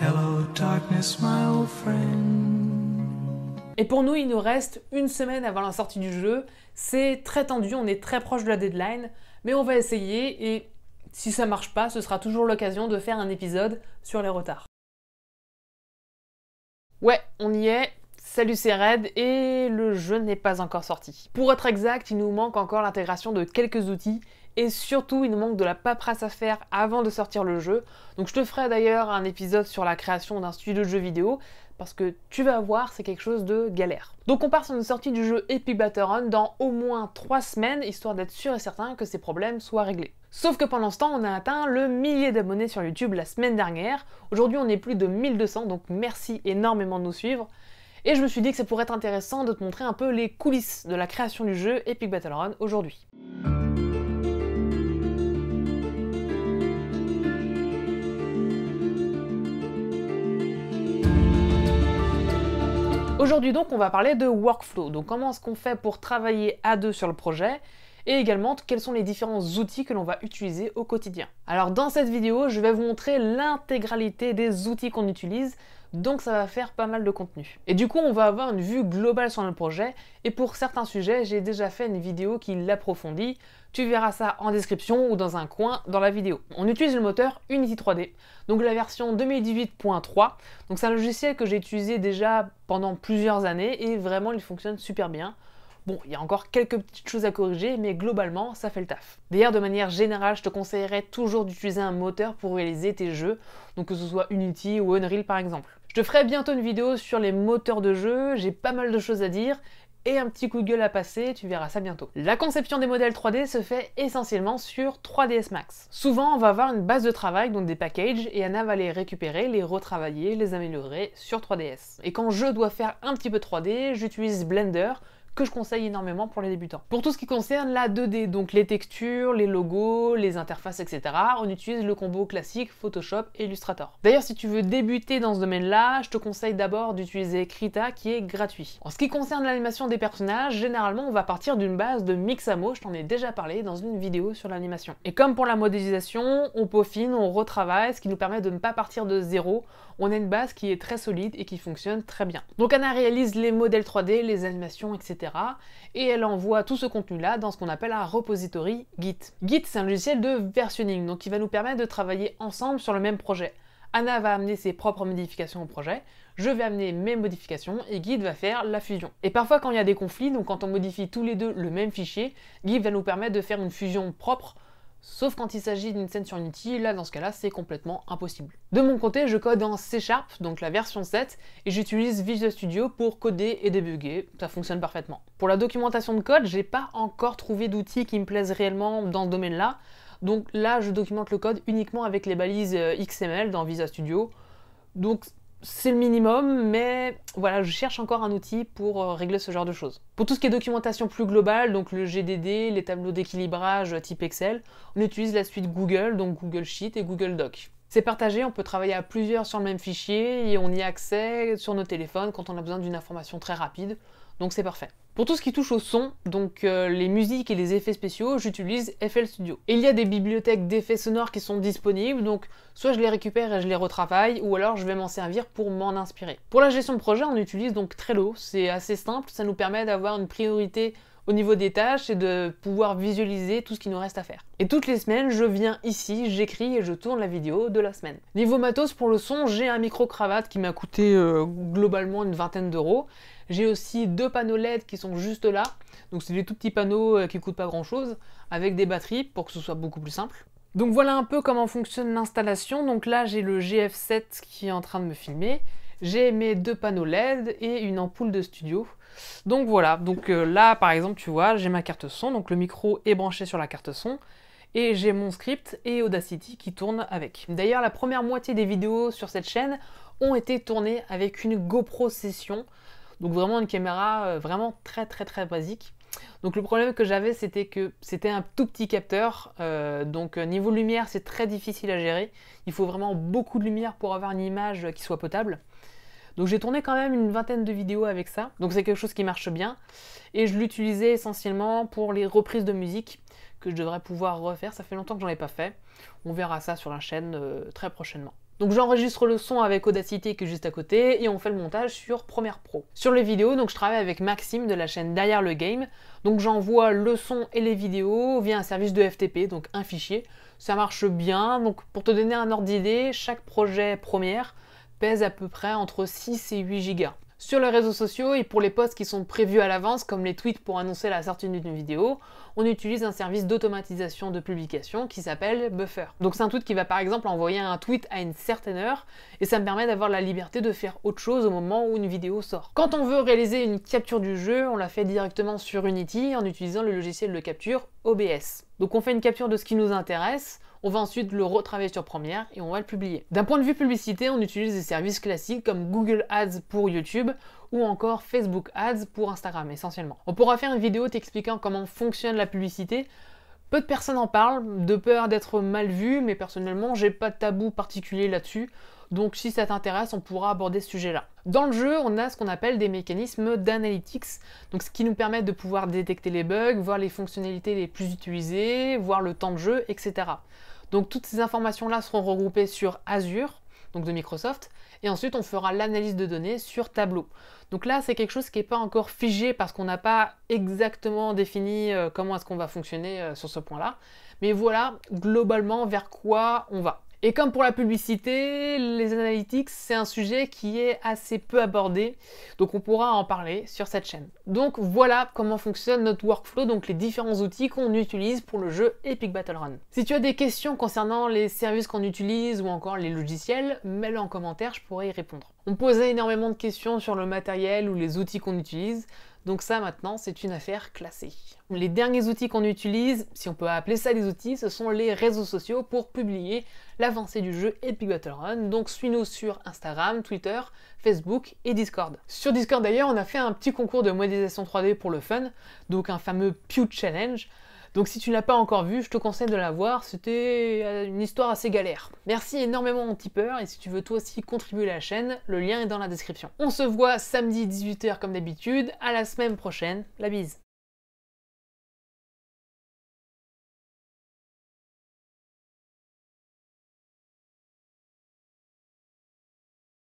Hello darkness, my old friend. Et pour nous, il nous reste une semaine avant la sortie du jeu. C'est très tendu, on est très proche de la deadline, mais on va essayer et si ça marche pas, ce sera toujours l'occasion de faire un épisode sur les retards. Ouais, on y est. Salut, c'est Red et le jeu n'est pas encore sorti. Pour être exact, il nous manque encore l'intégration de quelques outils et surtout, il nous manque de la paperasse à faire avant de sortir le jeu. Donc je te ferai d'ailleurs un épisode sur la création d'un studio de jeux vidéo, parce que tu vas voir, c'est quelque chose de galère. Donc on part sur une sortie du jeu Epic Battle Run dans au moins 3 semaines, histoire d'être sûr et certain que ces problèmes soient réglés. Sauf que pendant ce temps, on a atteint le millier d'abonnés sur YouTube la semaine dernière. Aujourd'hui, on est plus de 1200, donc merci énormément de nous suivre. Et je me suis dit que ça pourrait être intéressant de te montrer un peu les coulisses de la création du jeu Epic Battle Run aujourd'hui. Aujourd'hui donc on va parler de workflow, donc comment est-ce qu'on fait pour travailler à deux sur le projet et également quels sont les différents outils que l'on va utiliser au quotidien. Alors dans cette vidéo, je vais vous montrer l'intégralité des outils qu'on utilise, donc ça va faire pas mal de contenu. Et du coup, on va avoir une vue globale sur le projet, et pour certains sujets, j'ai déjà fait une vidéo qui l'approfondit, tu verras ça en description ou dans un coin dans la vidéo. On utilise le moteur Unity 3D, donc la version 2018.3. Donc c'est un logiciel que j'ai utilisé déjà pendant plusieurs années et vraiment il fonctionne super bien. Bon, il y a encore quelques petites choses à corriger, mais globalement, ça fait le taf. D'ailleurs, de manière générale, je te conseillerais toujours d'utiliser un moteur pour réaliser tes jeux, donc que ce soit Unity ou Unreal par exemple. Je te ferai bientôt une vidéo sur les moteurs de jeu, j'ai pas mal de choses à dire, et un petit coup de gueule à passer, tu verras ça bientôt. La conception des modèles 3D se fait essentiellement sur 3ds Max. Souvent, on va avoir une base de travail, donc des packages, et Anna va les récupérer, les retravailler, les améliorer sur 3ds. Et quand je dois faire un petit peu 3D, j'utilise Blender, que je conseille énormément pour les débutants. Pour tout ce qui concerne la 2D, donc les textures, les logos, les interfaces, etc., on utilise le combo classique Photoshop et Illustrator. D'ailleurs, si tu veux débuter dans ce domaine-là, je te conseille d'abord d'utiliser Krita qui est gratuit. En ce qui concerne l'animation des personnages, généralement on va partir d'une base de Mixamo, je t'en ai déjà parlé dans une vidéo sur l'animation. Et comme pour la modélisation, on peaufine, on retravaille, ce qui nous permet de ne pas partir de zéro, on a une base qui est très solide et qui fonctionne très bien. Donc Anna réalise les modèles 3D, les animations, etc et elle envoie tout ce contenu-là dans ce qu'on appelle un repository Git. Git, c'est un logiciel de versionning, donc qui va nous permettre de travailler ensemble sur le même projet. Anna va amener ses propres modifications au projet, je vais amener mes modifications et Git va faire la fusion. Et parfois quand il y a des conflits, donc quand on modifie tous les deux le même fichier, Git va nous permettre de faire une fusion propre Sauf quand il s'agit d'une scène sur Unity, là dans ce cas-là c'est complètement impossible. De mon côté, je code en C Sharp, donc la version 7, et j'utilise Visual Studio pour coder et débugger, ça fonctionne parfaitement. Pour la documentation de code, j'ai pas encore trouvé d'outils qui me plaisent réellement dans ce domaine-là, donc là je documente le code uniquement avec les balises euh, XML dans Visa Studio, donc c'est le minimum, mais voilà, je cherche encore un outil pour euh, régler ce genre de choses. Pour tout ce qui est documentation plus globale, donc le GDD, les tableaux d'équilibrage type Excel, on utilise la suite Google, donc Google Sheet et Google Doc. C'est partagé, on peut travailler à plusieurs sur le même fichier et on y accède sur nos téléphones quand on a besoin d'une information très rapide, donc c'est parfait. Pour tout ce qui touche au son, donc euh, les musiques et les effets spéciaux, j'utilise FL Studio. Et il y a des bibliothèques d'effets sonores qui sont disponibles, donc soit je les récupère et je les retravaille, ou alors je vais m'en servir pour m'en inspirer. Pour la gestion de projet, on utilise donc Trello, c'est assez simple, ça nous permet d'avoir une priorité au niveau des tâches et de pouvoir visualiser tout ce qui nous reste à faire. Et toutes les semaines, je viens ici, j'écris et je tourne la vidéo de la semaine. Niveau matos pour le son, j'ai un micro-cravate qui m'a coûté euh, globalement une vingtaine d'euros. J'ai aussi deux panneaux LED qui sont juste là. Donc c'est des tout petits panneaux euh, qui coûtent pas grand chose, avec des batteries pour que ce soit beaucoup plus simple. Donc voilà un peu comment fonctionne l'installation. Donc là j'ai le GF7 qui est en train de me filmer. J'ai mes deux panneaux LED et une ampoule de studio. Donc voilà, donc euh, là par exemple tu vois, j'ai ma carte son, donc le micro est branché sur la carte son, et j'ai mon script et Audacity qui tourne avec. D'ailleurs la première moitié des vidéos sur cette chaîne ont été tournées avec une GoPro Session, donc vraiment une caméra euh, vraiment très très très basique. Donc le problème que j'avais, c'était que c'était un tout petit capteur. Euh, donc euh, niveau lumière, c'est très difficile à gérer. Il faut vraiment beaucoup de lumière pour avoir une image qui soit potable. Donc j'ai tourné quand même une vingtaine de vidéos avec ça. Donc c'est quelque chose qui marche bien. Et je l'utilisais essentiellement pour les reprises de musique que je devrais pouvoir refaire. Ça fait longtemps que j'en ai pas fait. On verra ça sur la chaîne euh, très prochainement. Donc j'enregistre le son avec Audacity qui est juste à côté et on fait le montage sur Premiere Pro. Sur les vidéos, donc je travaille avec Maxime de la chaîne Derrière le Game. Donc j'envoie le son et les vidéos via un service de FTP, donc un fichier. Ça marche bien. Donc pour te donner un ordre d'idée, chaque projet Premiere pèse à peu près entre 6 et 8 gigas sur les réseaux sociaux et pour les posts qui sont prévus à l'avance, comme les tweets pour annoncer la sortie d'une vidéo, on utilise un service d'automatisation de publication qui s'appelle Buffer. Donc c'est un tweet qui va par exemple envoyer un tweet à une certaine heure et ça me permet d'avoir la liberté de faire autre chose au moment où une vidéo sort. Quand on veut réaliser une capture du jeu, on la fait directement sur Unity en utilisant le logiciel de capture OBS. Donc on fait une capture de ce qui nous intéresse, on va ensuite le retravailler sur Premiere et on va le publier. D'un point de vue publicité, on utilise des services classiques comme Google Ads pour YouTube ou encore Facebook Ads pour Instagram essentiellement. On pourra faire une vidéo t'expliquant comment fonctionne la publicité, peu de personnes en parlent, de peur d'être mal vues, mais personnellement, j'ai pas de tabou particulier là-dessus. Donc si ça t'intéresse, on pourra aborder ce sujet-là. Dans le jeu, on a ce qu'on appelle des mécanismes d'analytics, donc ce qui nous permet de pouvoir détecter les bugs, voir les fonctionnalités les plus utilisées, voir le temps de jeu, etc. Donc toutes ces informations-là seront regroupées sur Azure, donc de Microsoft, et ensuite on fera l'analyse de données sur Tableau. Donc là, c'est quelque chose qui n'est pas encore figé parce qu'on n'a pas exactement défini euh, comment est-ce qu'on va fonctionner euh, sur ce point-là. Mais voilà globalement vers quoi on va. Et comme pour la publicité, les analytics, c'est un sujet qui est assez peu abordé, donc on pourra en parler sur cette chaîne. Donc voilà comment fonctionne notre workflow, donc les différents outils qu'on utilise pour le jeu Epic Battle Run. Si tu as des questions concernant les services qu'on utilise ou encore les logiciels, mets-le en commentaire, je pourrai y répondre. On posait énormément de questions sur le matériel ou les outils qu'on utilise, donc ça maintenant, c'est une affaire classée. Les derniers outils qu'on utilise, si on peut appeler ça des outils, ce sont les réseaux sociaux pour publier l'avancée du jeu Epic Battle Run. Donc suis-nous sur Instagram, Twitter, Facebook et Discord. Sur Discord d'ailleurs, on a fait un petit concours de modélisation 3D pour le fun, donc un fameux Pew Challenge donc si tu ne l'as pas encore vu, je te conseille de la voir, c'était euh, une histoire assez galère. Merci énormément mon tipeur, et si tu veux toi aussi contribuer à la chaîne, le lien est dans la description. On se voit samedi 18h comme d'habitude, à la semaine prochaine, la bise